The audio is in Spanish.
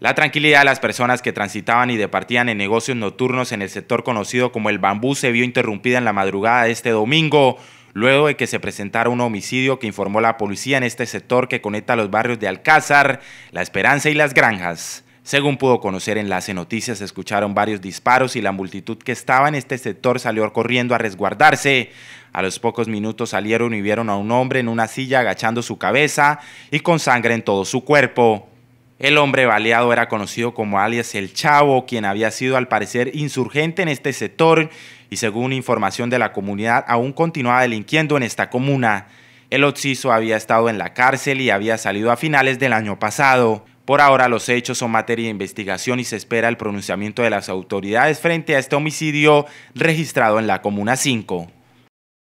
La tranquilidad de las personas que transitaban y departían en negocios nocturnos en el sector conocido como el bambú se vio interrumpida en la madrugada de este domingo, luego de que se presentara un homicidio que informó la policía en este sector que conecta los barrios de Alcázar, La Esperanza y Las Granjas. Según pudo conocer Enlace Noticias, se escucharon varios disparos y la multitud que estaba en este sector salió corriendo a resguardarse. A los pocos minutos salieron y vieron a un hombre en una silla agachando su cabeza y con sangre en todo su cuerpo. El hombre baleado era conocido como alias El Chavo, quien había sido al parecer insurgente en este sector y según información de la comunidad aún continuaba delinquiendo en esta comuna. El occiso había estado en la cárcel y había salido a finales del año pasado. Por ahora los hechos son materia de investigación y se espera el pronunciamiento de las autoridades frente a este homicidio registrado en la Comuna 5.